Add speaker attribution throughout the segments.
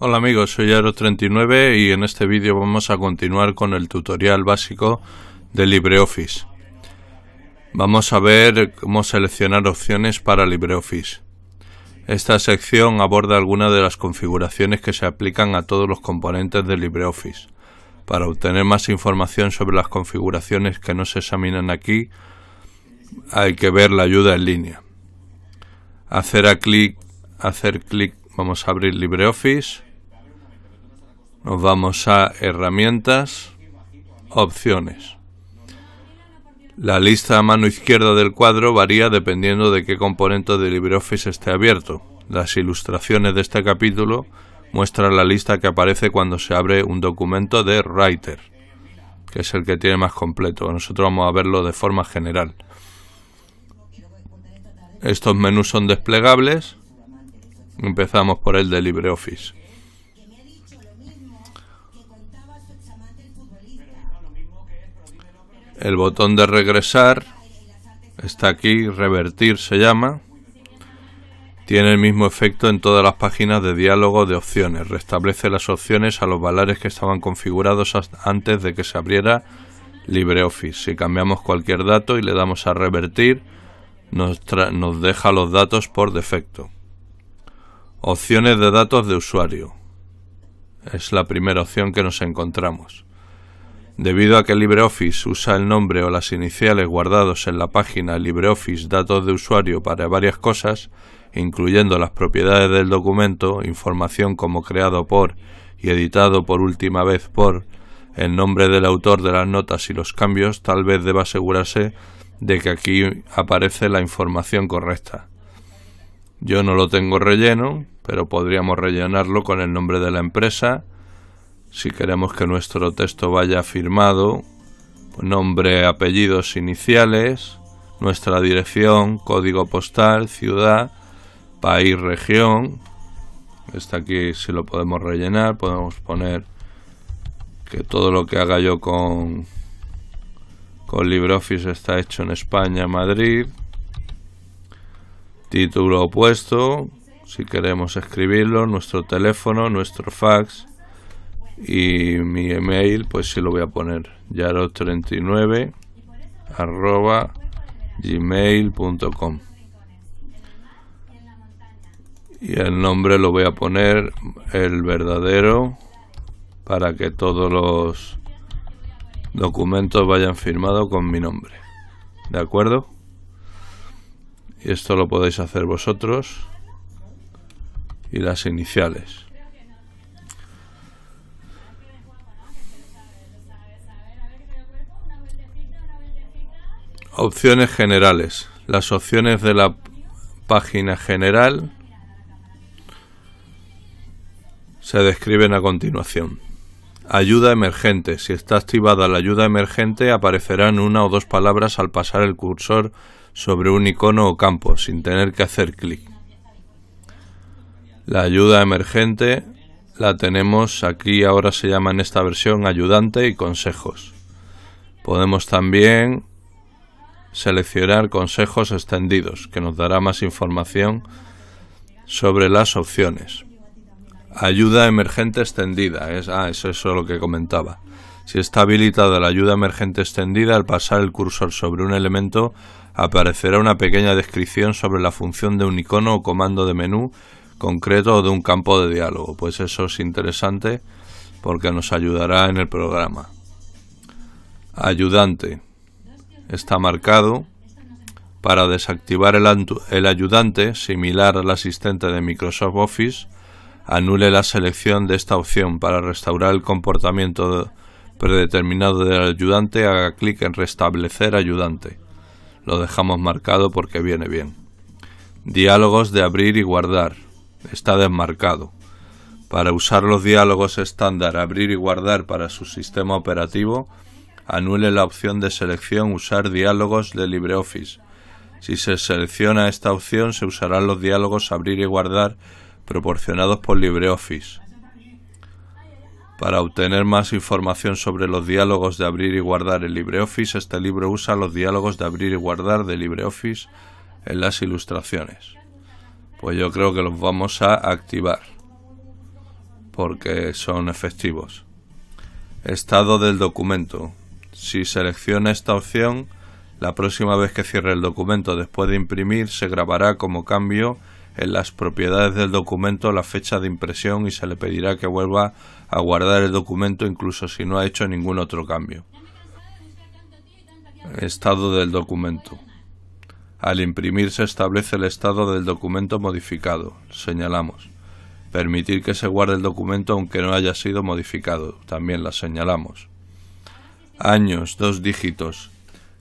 Speaker 1: Hola amigos, soy Aro39 y en este vídeo vamos a continuar con el tutorial básico de LibreOffice. Vamos a ver cómo seleccionar opciones para LibreOffice. Esta sección aborda algunas de las configuraciones que se aplican a todos los componentes de LibreOffice. Para obtener más información sobre las configuraciones que no se examinan aquí, hay que ver la ayuda en línea. Hacer a clic, hacer clic, vamos a abrir LibreOffice Vamos a herramientas, opciones. La lista a mano izquierda del cuadro varía dependiendo de qué componente de LibreOffice esté abierto. Las ilustraciones de este capítulo muestran la lista que aparece cuando se abre un documento de Writer, que es el que tiene más completo. Nosotros vamos a verlo de forma general. Estos menús son desplegables. Empezamos por el de LibreOffice. el botón de regresar está aquí, revertir se llama. Tiene el mismo efecto en todas las páginas de diálogo de opciones. Restablece las opciones a los valores que estaban configurados antes de que se abriera LibreOffice. Si cambiamos cualquier dato y le damos a revertir, nos, nos deja los datos por defecto. Opciones de datos de usuario. Es la primera opción que nos encontramos. Debido a que LibreOffice usa el nombre o las iniciales guardados en la página LibreOffice Datos de usuario para varias cosas, incluyendo las propiedades del documento, información como creado por y editado por última vez por, el nombre del autor de las notas y los cambios, tal vez deba asegurarse de que aquí aparece la información correcta. Yo no lo tengo relleno, pero podríamos rellenarlo con el nombre de la empresa, si queremos que nuestro texto vaya firmado, nombre, apellidos iniciales, nuestra dirección, código postal, ciudad, país, región. está aquí si lo podemos rellenar, podemos poner que todo lo que haga yo con, con LibreOffice está hecho en España, Madrid. Título opuesto, si queremos escribirlo, nuestro teléfono, nuestro fax, y mi email pues se lo voy a poner yaros39 arroba gmail.com y el nombre lo voy a poner el verdadero para que todos los documentos vayan firmados con mi nombre de acuerdo y esto lo podéis hacer vosotros y las iniciales Opciones generales. Las opciones de la página general se describen a continuación. Ayuda emergente. Si está activada la ayuda emergente aparecerán una o dos palabras al pasar el cursor sobre un icono o campo sin tener que hacer clic. La ayuda emergente la tenemos aquí, ahora se llama en esta versión ayudante y consejos. Podemos también seleccionar consejos extendidos, que nos dará más información sobre las opciones. Ayuda emergente extendida, es, ah, es eso lo que comentaba. Si está habilitada la ayuda emergente extendida, al pasar el cursor sobre un elemento, aparecerá una pequeña descripción sobre la función de un icono o comando de menú concreto o de un campo de diálogo. Pues eso es interesante porque nos ayudará en el programa. Ayudante está marcado para desactivar el, ayudante similar al asistente de Microsoft Office, anule la selección de esta opción para restaurar el comportamiento predeterminado del ayudante, haga clic en restablecer ayudante. Lo dejamos marcado porque viene bien. Diálogos de abrir y guardar. Está desmarcado. Para usar los diálogos estándar abrir y guardar para su sistema operativo, anule la opción de selección Usar diálogos de LibreOffice. Si se selecciona esta opción, se usarán los diálogos Abrir y Guardar proporcionados por LibreOffice. Para obtener más información sobre los diálogos de abrir y guardar en LibreOffice, este libro usa los diálogos de abrir y guardar de LibreOffice en las ilustraciones. Pues yo creo que los vamos a activar porque son efectivos. Estado del documento. Si selecciona esta opción, la próxima vez que cierre el documento después de imprimir se grabará como cambio en las propiedades del documento la fecha de impresión y se le pedirá que vuelva a guardar el documento incluso si no ha hecho ningún otro cambio. Estado del documento. Al imprimir se establece el estado del documento modificado, señalamos. Permitir que se guarde el documento aunque no haya sido modificado, también la señalamos. Años, dos dígitos.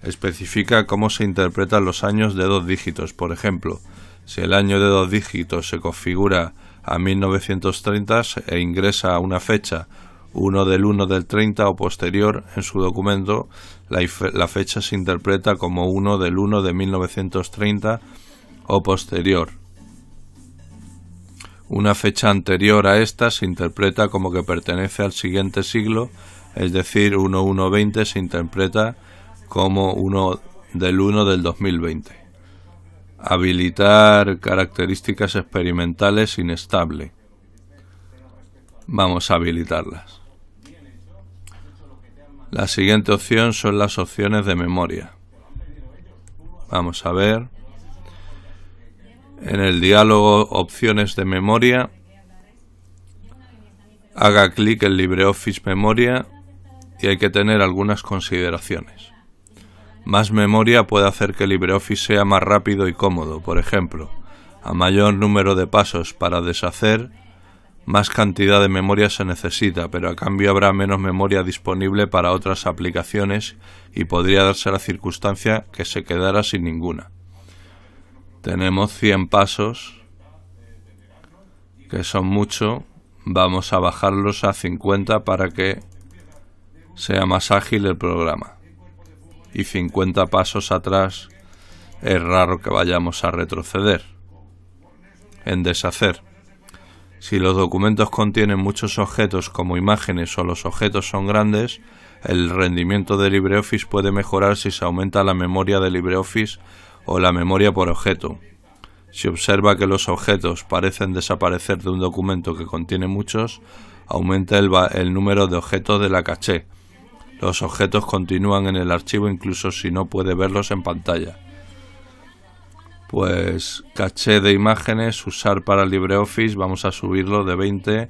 Speaker 1: Especifica cómo se interpretan los años de dos dígitos. Por ejemplo, si el año de dos dígitos se configura a 1930 e ingresa a una fecha 1 del 1 del 30 o posterior en su documento, la, fecha se interpreta como 1 del 1 de 1930 o posterior. Una fecha anterior a esta se interpreta como que pertenece al siguiente siglo es decir, 1.1.20 se interpreta como uno del uno del 2020. Habilitar características experimentales inestable. Vamos a habilitarlas. La siguiente opción son las opciones de memoria. Vamos a ver. En el diálogo opciones de memoria, haga clic en LibreOffice Memoria y hay que tener algunas consideraciones. Más memoria puede hacer que LibreOffice sea más rápido y cómodo, por ejemplo, a mayor número de pasos para deshacer, más cantidad de memoria se necesita, pero a cambio habrá menos memoria disponible para otras aplicaciones y podría darse la circunstancia que se quedara sin ninguna. Tenemos 100 pasos, que son mucho, vamos a bajarlos a 50 para que sea más ágil el programa. Y 50 pasos atrás es raro que vayamos a retroceder, en deshacer. Si los documentos contienen muchos objetos como imágenes o los objetos son grandes, el rendimiento de LibreOffice puede mejorar si se aumenta la memoria de LibreOffice o la memoria por objeto. Si observa que los objetos parecen desaparecer de un documento que contiene muchos, aumenta el, el número de objetos de la caché los objetos continúan en el archivo incluso si no puede verlos en pantalla. Pues caché de imágenes, usar para LibreOffice, vamos a subirlo de 20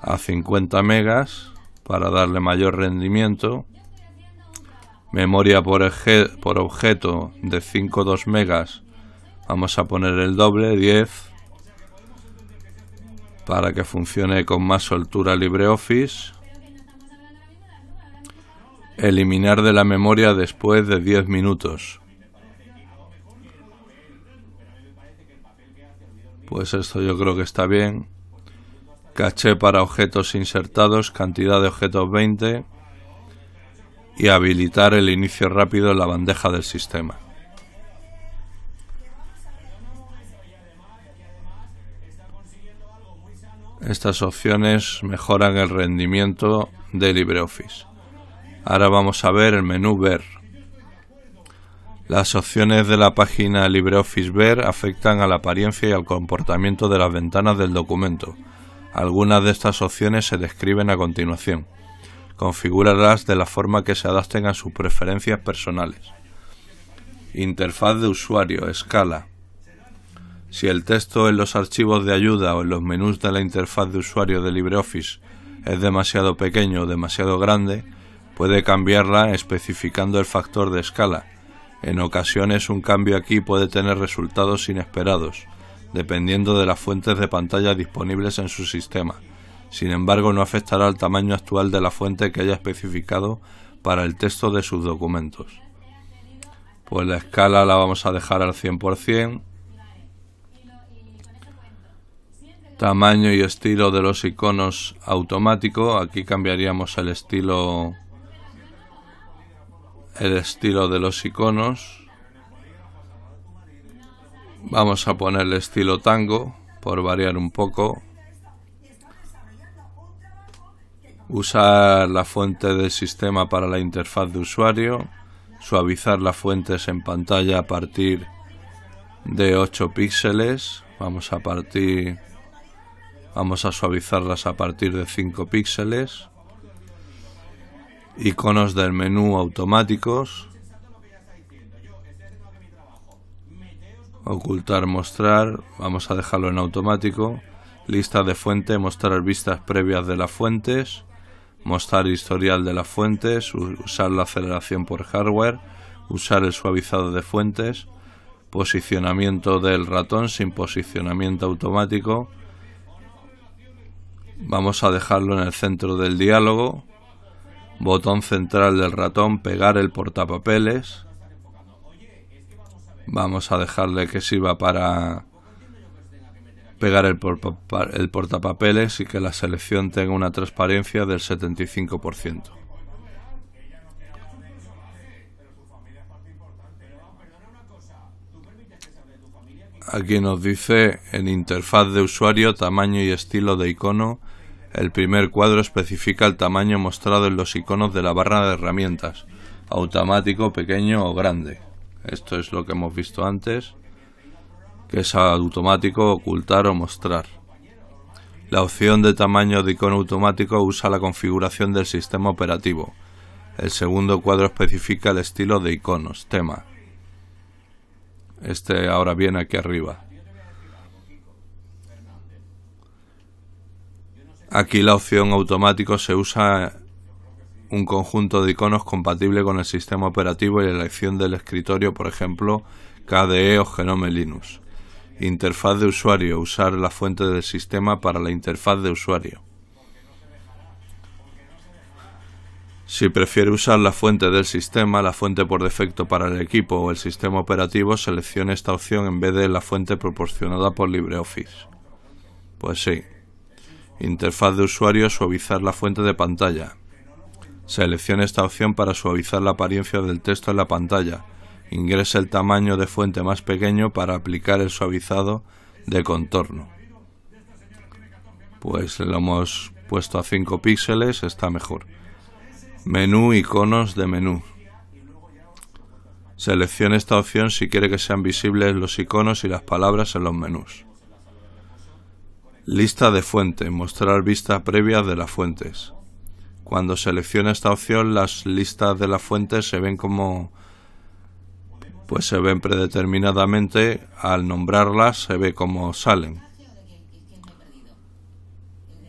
Speaker 1: a 50 megas para darle mayor rendimiento. Memoria por, objeto de 5 2 megas, vamos a poner el doble, 10, para que funcione con más soltura LibreOffice. Eliminar de la memoria después de 10 minutos. Pues esto yo creo que está bien. Caché para objetos insertados, cantidad de objetos 20. Y habilitar el inicio rápido en la bandeja del sistema. Estas opciones mejoran el rendimiento de LibreOffice. Ahora vamos a ver el menú Ver. Las opciones de la página LibreOffice Ver afectan a la apariencia y al comportamiento de las ventanas del documento. Algunas de estas opciones se describen a continuación. Configúralas de la forma que se adapten a sus preferencias personales. Interfaz de usuario, escala. Si el texto en los archivos de ayuda o en los menús de la interfaz de usuario de LibreOffice es demasiado pequeño o demasiado grande, Puede cambiarla especificando el factor de escala. En ocasiones un cambio aquí puede tener resultados inesperados, dependiendo de las fuentes de pantalla disponibles en su sistema. Sin embargo, no afectará al tamaño actual de la fuente que haya especificado para el texto de sus documentos. Pues la escala la vamos a dejar al 100%. Tamaño y estilo de los iconos automático. Aquí cambiaríamos el estilo el estilo de los iconos. Vamos a poner el estilo tango por variar un poco. Usar la fuente del sistema para la interfaz de usuario. Suavizar las fuentes en pantalla a partir de 8 píxeles. Vamos a partir vamos a suavizarlas a partir de 5 píxeles iconos del menú automáticos, ocultar, mostrar, vamos a dejarlo en automático, lista de fuente, mostrar vistas previas de las fuentes, mostrar historial de las fuentes, usar la aceleración por hardware, usar el suavizado de fuentes, posicionamiento del ratón sin posicionamiento automático. Vamos a dejarlo en el centro del diálogo botón central del ratón, pegar el portapapeles. Vamos a dejarle que sirva para pegar el, portapapeles y que la selección tenga una transparencia del 75%. Aquí nos dice en interfaz de usuario tamaño y estilo de icono el primer cuadro especifica el tamaño mostrado en los iconos de la barra de herramientas, automático, pequeño o grande. Esto es lo que hemos visto antes, que es automático, ocultar o mostrar. La opción de tamaño de icono automático usa la configuración del sistema operativo. El segundo cuadro especifica el estilo de iconos, tema. Este ahora viene aquí arriba. Aquí la opción automático se usa un conjunto de iconos compatible con el sistema operativo y la elección del escritorio, por ejemplo, KDE o Genome Linux. Interfaz de usuario, usar la fuente del sistema para la interfaz de usuario. Si prefiere usar la fuente del sistema, la fuente por defecto para el equipo o el sistema operativo, seleccione esta opción en vez de la fuente proporcionada por LibreOffice. Pues sí, Interfaz de usuario, suavizar la fuente de pantalla. Seleccione esta opción para suavizar la apariencia del texto en la pantalla. Ingrese el tamaño de fuente más pequeño para aplicar el suavizado de contorno. Pues lo hemos puesto a 5 píxeles, está mejor. Menú, iconos de menú. Seleccione esta opción si quiere que sean visibles los iconos y las palabras en los menús. Lista de fuente. Mostrar vista previa de las fuentes. Cuando selecciona esta opción, las listas de las fuentes se ven como... Pues se ven predeterminadamente. Al nombrarlas se ve como salen.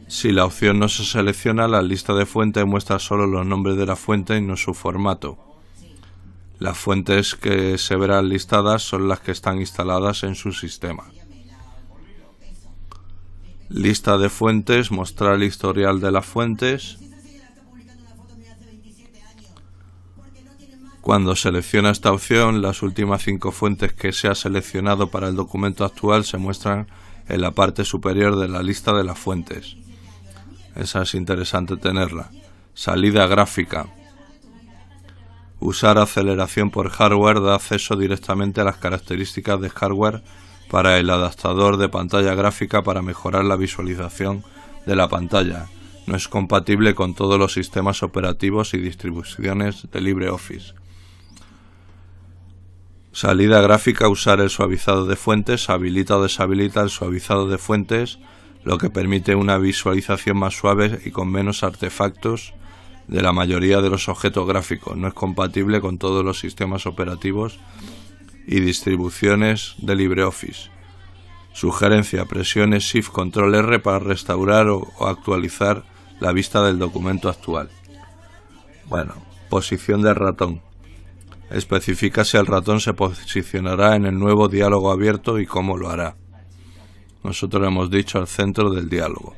Speaker 1: Si la opción no se selecciona, la lista de fuentes muestra solo los nombres de la fuente y no su formato. Las fuentes que se verán listadas son las que están instaladas en su sistema. Lista de fuentes, mostrar el historial de las fuentes. Cuando selecciona esta opción, las últimas cinco fuentes que se ha seleccionado para el documento actual se muestran en la parte superior de la lista de las fuentes. Esa es interesante tenerla. Salida gráfica. Usar aceleración por hardware da acceso directamente a las características de hardware para el adaptador de pantalla gráfica para mejorar la visualización de la pantalla. No es compatible con todos los sistemas operativos y distribuciones de LibreOffice. Salida gráfica usar el suavizado de fuentes, habilita o deshabilita el suavizado de fuentes, lo que permite una visualización más suave y con menos artefactos de la mayoría de los objetos gráficos. No es compatible con todos los sistemas operativos y distribuciones de LibreOffice. Sugerencia: presiones Shift Control R para restaurar o, actualizar la vista del documento actual. Bueno, posición del ratón. Especifica si el ratón se posicionará en el nuevo diálogo abierto y cómo lo hará. Nosotros hemos dicho al centro del diálogo.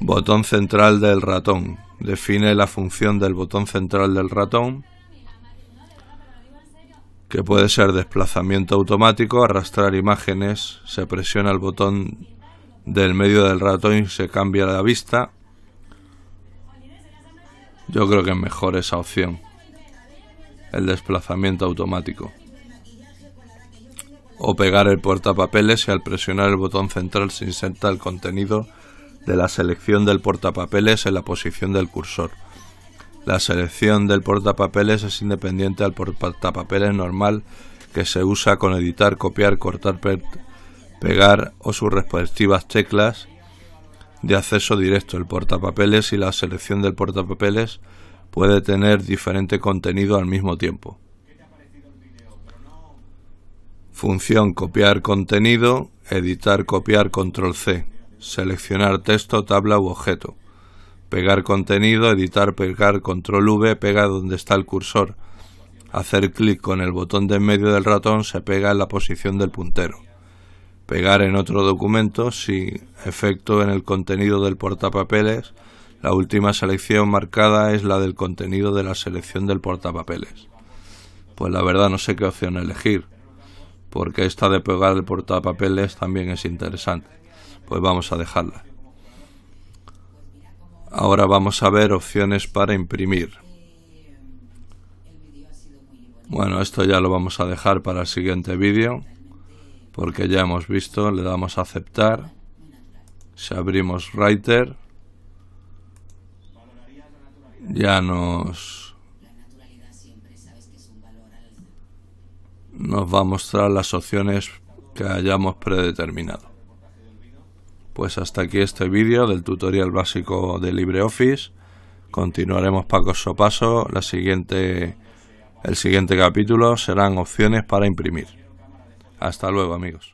Speaker 1: Botón central del ratón. Define la función del botón central del ratón que puede ser desplazamiento automático, arrastrar imágenes, se presiona el botón del medio del ratón y se cambia la vista. Yo creo que es mejor esa opción, el desplazamiento automático. O pegar el portapapeles y al presionar el botón central se inserta el contenido de la selección del portapapeles en la posición del cursor. La selección del portapapeles es independiente al portapapeles normal que se usa con editar, copiar, cortar, pegar o sus respectivas teclas de acceso directo. El portapapeles y la selección del portapapeles puede tener diferente contenido al mismo tiempo. Función copiar contenido, editar, copiar, control C, seleccionar texto, tabla u objeto pegar contenido, editar, pegar, control V, pega donde está el cursor. Hacer clic con el botón de en medio del ratón se pega en la posición del puntero. Pegar en otro documento, si efecto en el contenido del portapapeles, la última selección marcada es la del contenido de la selección del portapapeles. Pues la verdad no sé qué opción elegir, porque esta de pegar el portapapeles también es interesante. Pues vamos a dejarla. Ahora vamos a ver opciones para imprimir. Bueno, esto ya lo vamos a dejar para el siguiente vídeo, porque ya hemos visto, le damos a aceptar, si abrimos Writer, ya nos, nos va a mostrar las opciones que hayamos predeterminado. Pues hasta aquí este vídeo del tutorial básico de LibreOffice. Continuaremos paso a paso. La siguiente, el siguiente capítulo serán opciones para imprimir. Hasta luego amigos.